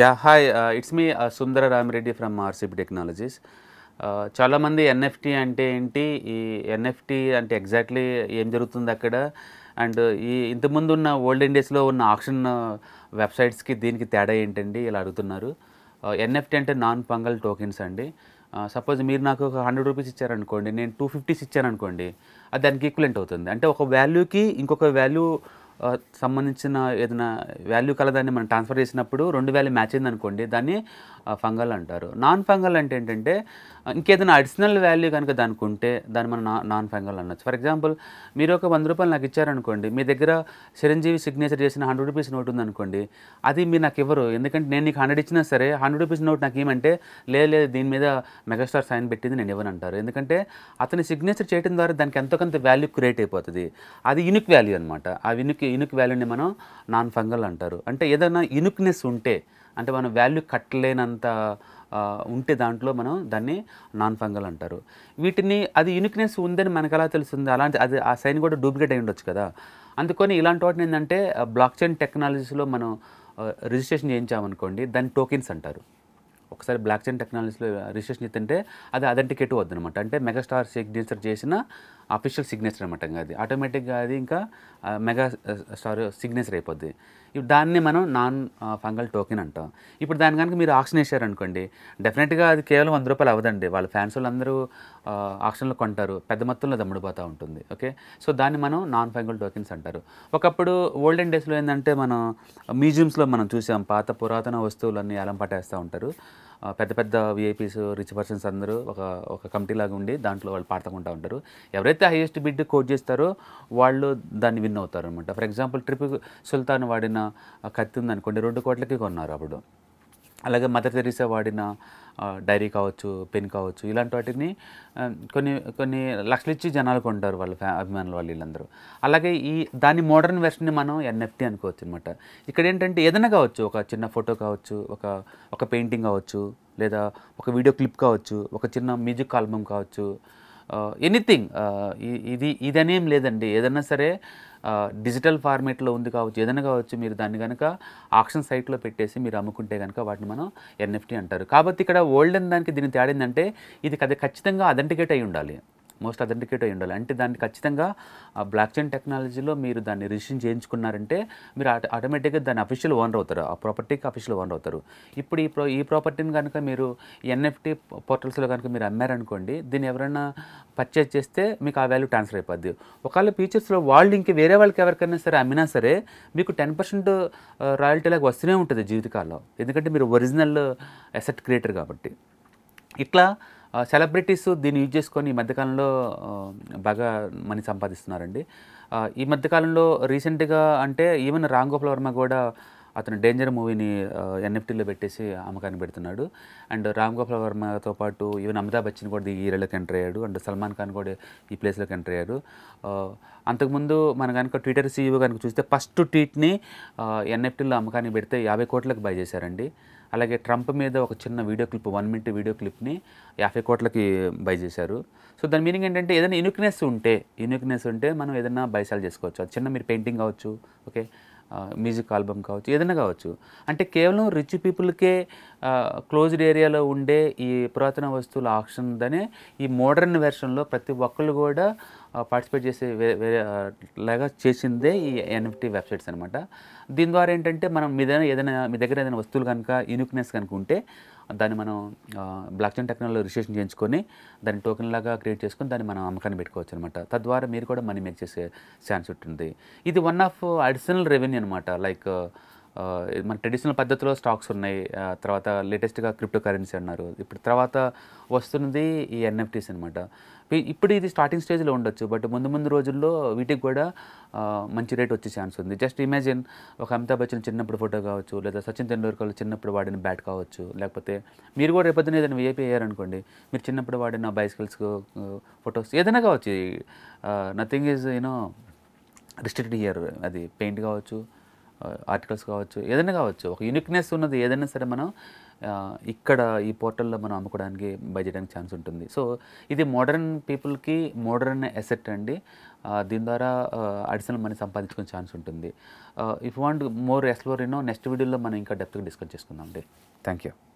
yeah hi it's me Sundara Ramireddy from ఆర్సిప్ technologies చాలామంది NFT అంటే ఏంటి ఈ ఎన్ఎఫ్టి అంటే ఎగ్జాక్ట్లీ ఏం జరుగుతుంది అక్కడ అండ్ uh, ఈ ఇంతకుముందు ఉన్న ఓల్డ్ ఇండియస్లో ఉన్న ఆప్షన్ వెబ్సైట్స్కి దీనికి తేడా ఏంటండి ఇలా అడుగుతున్నారు ఎన్ఎఫ్టీ uh, అంటే నాన్ పంగల్ టోకెన్స్ అండి సపోజ్ uh, మీరు నాకు ఒక హండ్రెడ్ రూపీస్ ఇచ్చారనుకోండి నేను టూ ఫిఫ్టీస్ ఇచ్చాను అనుకోండి అది దానికి ఈక్వలెంట్ అవుతుంది అంటే ఒక వాల్యూకి ఇంకొక వాల్యూ సంబంధించిన ఏదైనా వాల్యూ కలదాన్ని మనం ట్రాన్స్ఫర్ చేసినప్పుడు రెండు వాల్యూ మ్యాచ్ అయింది అనుకోండి దాన్ని ఫంగల్ అంటారు నాన్ ఫంగల్ అంటే ఏంటంటే ఇంకేదైనా అడిషనల్ వాల్యూ కనుక దానికి ఉంటే దాన్ని మనం నాన్ ఫంగల్ అనొచ్చు ఫర్ ఎగ్జాంపుల్ మీరు ఒక వంద రూపాయలు నాకు ఇచ్చారనుకోండి మీ దగ్గర చిరంజీవి సిగ్నేచర్ చేసిన హండ్రెడ్ రూపీస్ నోట్ ఉందనుకోండి అది మీరు నాకు ఇవ్వరు ఎందుకంటే నేను నీకు హండ్రెడ్ ఇచ్చినా సరే హండ్రెడ్ రూపీస్ నోట్ నాకు ఏమంటే లేదు లేదు దీని మీద మెగాస్టార్ సైన్ పెట్టింది నేను ఇవ్వను అంటారు ఎందుకంటే అతని సిగ్నేచర్ చేయడం ద్వారా దానికి ఎంతో కొంత వాల్యూ క్రియేట్ అయిపోతుంది అది యునిక్ వాల్యూ అనమాట ఆ యునిక్ యునిక్ వాల్యూని మనం నాన్ ఫంగల్ అంటారు అంటే ఏదైనా యునిక్నెస్ ఉంటే అంటే మనం వాల్యూ కట్టలేనంత ఉంటే దాంట్లో మనం దాన్ని నాన్ ఫంగల్ అంటారు వీటిని అది యూనిక్నెస్ ఉందని మనకు ఎలా తెలుస్తుంది అలాంటి అది ఆ సైన్ కూడా డూప్లికేట్ అయి ఉండొచ్చు కదా అందుకని ఇలాంటి వాటిని ఏంటంటే బ్లాక్ చైన్ టెక్నాలజీస్లో మనం రిజిస్ట్రేషన్ చేయించామనుకోండి దాన్ని టోకెన్స్ అంటారు ఒకసారి బ్లాక్ చైన్ టెక్నాలజీస్లో రిజిస్ట్రేషన్ చేస్తుంటే అది అథెంటికేట్ వద్దనమాట అంటే మెగాస్టార్ సిగ్నేచర్ చేసిన అఫీషియల్ సిగ్నేచర్ అనమాట అది ఆటోమేటిక్గా అది ఇంకా మెగా సారీ సిగ్నేచర్ అయిపోద్ది ఇప్పుడు దాన్ని మనం నాన్ ఫంగల్ టోకెన్ అంటాం ఇప్పుడు దాని కనుక మీరు ఆక్షన్ అనుకోండి డెఫినెట్గా అది కేవలం వంద రూపాయలు అవ్వదండి వాళ్ళ ఫ్యాన్స్ వాళ్ళందరూ ఆక్షన్లు కొంటారు పెద్ద మొత్తంలో దమ్ముడిపోతూ ఉంటుంది ఓకే సో దాన్ని మనం నాన్ ఫంగల్ టోకెన్స్ అంటారు ఒకప్పుడు ఓల్డెన్ డేస్లో ఏంటంటే మనం మ్యూజియంస్లో మనం చూసాం పాత పురాతన వస్తువులన్నీ అలం పట్టేస్తూ ఉంటారు పెద్ద పెద్ద విఐపీస్ రిచ్ పర్సన్స్ అందరూ ఒక ఒక కమిటీ లాగా ఉండి దాంట్లో వాళ్ళు పాడుతూ ఉంటారు ఎవరైతే హైయెస్ట్ బిడ్ కోట్ చేస్తారో వాళ్ళు దాన్ని విన్ అవుతారు అనమాట ఫర్ ఎగ్జాంపుల్ ట్రిప్ సుల్తాన్ వాడిన కత్తి ఉందనుకోండి రెండు కోట్లకి కొన్నారు అప్పుడు అలాగే మదర్ తెరీసా వాడిన డైరీ కావచ్చు పెన్ కావచ్చు ఇలాంటి వాటిని కొన్ని కొన్ని లక్షలు ఇచ్చి జనాలు కొంటారు వాళ్ళ ఫ్యా అభిమానులు వాళ్ళు వీళ్ళందరూ అలాగే ఈ దాని మోడర్న్ వెర్షన్ని మనం ఎన్ఎఫ్టీ అనుకోవచ్చు అనమాట ఇక్కడ ఏంటంటే ఏదైనా కావచ్చు ఒక చిన్న ఫోటో కావచ్చు ఒక ఒక పెయింటింగ్ కావచ్చు లేదా ఒక వీడియో క్లిప్ కావచ్చు ఒక చిన్న మ్యూజిక్ ఆల్బమ్ కావచ్చు ఎనీథింగ్ ఇది ఇదనేం లేదండి ఏదన్నా సరే డిజిటల్ ఫార్మేట్లో ఉంది కావచ్చు ఏదైనా కావచ్చు మీరు దాన్ని కనుక ఆక్షన్ సైట్లో పెట్టేసి మీరు అమ్ముకుంటే కనుక వాటిని మనం ఎన్ఎఫ్టీ అంటారు కాబట్టి ఇక్కడ ఓల్డ్ దానికి దీని తేడా ఏంటంటే ఇది కదా ఖచ్చితంగా అథెంటికేట్ అయి ఉండాలి మోస్ట్ అథెంటికేట్ అయి ఉండాలి అంటే దాన్ని ఖచ్చితంగా బ్లాక్ చైన్ టెక్నాలజీలో మీరు దాన్ని రిజిస్ట్రేషన్ చేయించుకున్నారంటే మీరు ఆటోమేటిక్గా దాని అఫీషియల్ ఓనర్ అవుతారు ఆ ప్రాపర్టీకి అఫీషియల్ ఓనర్ అవుతారు ఇప్పుడు ఈ ఈ ప్రాపర్టీని కనుక మీరు ఎన్ఎఫ్టీ పోర్టల్స్లో కనుక మీరు అమ్మారనుకోండి దీన్ని ఎవరైనా పర్చేజ్ చేస్తే మీకు ఆ వాల్యూ ట్రాన్స్ఫర్ అయిపోద్ది ఒకవేళ ఫీచర్స్లో వాళ్ళు ఇంక వేరే వాళ్ళకి ఎవరికైనా సరే అమ్మినా సరే మీకు టెన్ పర్సెంట్ రాయల్టీ లాగా వస్తూనే ఉంటుంది జీవితకాలం ఎందుకంటే మీరు ఒరిజినల్ అసెట్ క్రియేటర్ కాబట్టి ఇట్లా సెలబ్రిటీస్ దీన్ని యూజ్ చేసుకొని ఈ మధ్యకాలంలో బాగా మనీ సంపాదిస్తున్నారండి ఈ మధ్యకాలంలో రీసెంట్గా అంటే ఈవెన్ రామ్ గోపాల్ వర్మ కూడా అతను డేంజర్ మూవీని ఎన్ఎఫ్టీలో పెట్టేసి అమ్మకానికి పెడుతున్నాడు అండ్ రామ్ గోపాల్ వర్మతో పాటు ఈవెన్ అమితాబ్ బచ్చన్ కూడా ఈ ఏరియాలోకి ఎంటర్ అయ్యాడు అండ్ సల్మాన్ ఖాన్ కూడా ఈ ప్లేస్లోకి ఎంటర్ అయ్యారు అంతకుముందు మన కనుక ట్విట్టర్ సీఈఓ కనుక చూస్తే ఫస్ట్ ట్వీట్ని ఎన్ఎఫ్టీలో అమ్మకానికి పెడితే యాభై కోట్లకు బై చేశారండి అలాగే ట్రంప్ మీద ఒక చిన్న video clip one minute video క్లిప్ని యాభై కోట్లకి బై చేశారు సో దాని మీనింగ్ ఏంటంటే ఏదైనా యూనిక్నెస్ ఉంటే యూనిక్నెస్ ఉంటే మనం ఏదైనా బైసాల్ చేసుకోవచ్చు అది చిన్న మీరు పెయింటింగ్ కావచ్చు ఓకే మ్యూజిక్ ఆల్బమ్ కావచ్చు ఏదైనా కావచ్చు అంటే కేవలం రిచ్ పీపుల్కే క్లోజ్డ్ ఏరియాలో ఉండే ఈ పురాతన వస్తువుల ఆక్షన్ దనే ఈ మోడర్న్ వెర్షన్లో ప్రతి ఒక్కళ్ళు కూడా పార్టిసిపేట్ చేసే లాగా చేసిందే ఈ ఎన్ఎఫ్టీ వెబ్సైట్స్ అనమాట దీని ద్వారా ఏంటంటే మనం మీద ఏదైనా మీ దగ్గర ఏదైనా వస్తువులు కనుక యూనిక్నెస్ కనుక ఉంటే దాన్ని మనం బ్లాక్ చైన్ టెక్నాలజీలో రిజిస్ట్రేషన్ చేయించుకొని దాన్ని టోకెన్ లాగా క్రియేట్ చేసుకొని దాన్ని మనం అమ్మకాన్ని పెట్టుకోవచ్చు అనమాట తద్వారా మీరు కూడా మనీ మేక్ చేసే ఛాన్స్ ఉంటుంది ఇది వన్ ఆఫ్ అడిషనల్ రెవెన్యూ అనమాట లైక్ మన ట్రెడిషనల్ పద్ధతిలో స్టాక్స్ ఉన్నాయి తర్వాత లేటెస్ట్గా క్రిప్టో కరెన్సీ అన్నారు ఇప్పుడు తర్వాత వస్తున్నది ఈ ఎన్ఎఫ్టీస్ అనమాట ఇప్పుడు ఇది స్టార్టింగ్ స్టేజ్లో ఉండొచ్చు బట్ ముందు ముందు రోజుల్లో వీటికి కూడా మంచి రేట్ వచ్చే ఛాన్స్ ఉంది జస్ట్ ఇమాజిన్ ఒక అమితాబ్ బచ్చన్ చిన్నప్పుడు ఫోటో కావచ్చు లేదా సచిన్ టెండూల్కర్ చిన్నప్పుడు వాడిన బ్యాట్ కావచ్చు లేకపోతే మీరు కూడా రేపొద్దున ఏదైనా విఐపీ అయ్యారనుకోండి మీరు చిన్నప్పుడు వాడిన బైసికల్స్ ఫొటోస్ ఏదైనా కావచ్చు nothing is you know restricted here అది పెయింట్ కావచ్చు ఆర్టికల్స్ కావచ్చు ఏదైనా కావచ్చు ఒక యూనిక్నెస్ ఉన్నది ఏదైనా సరే మనం ఇక్కడ ఈ పోర్టల్లో మనం అమ్ముకోవడానికి బై ఛాన్స్ ఉంటుంది సో ఇది మోడర్న్ పీపుల్కి మోడర్న్ ఎసెట్ అండి దీని ద్వారా అడిషనల్ మనీ సంపాదించుకునే ఛాన్స్ ఉంటుంది if want more explore in our next వీడియోలో మనం ఇంకా డెప్త్గా డిస్కస్ చేసుకుందాం అండి థ్యాంక్ యూ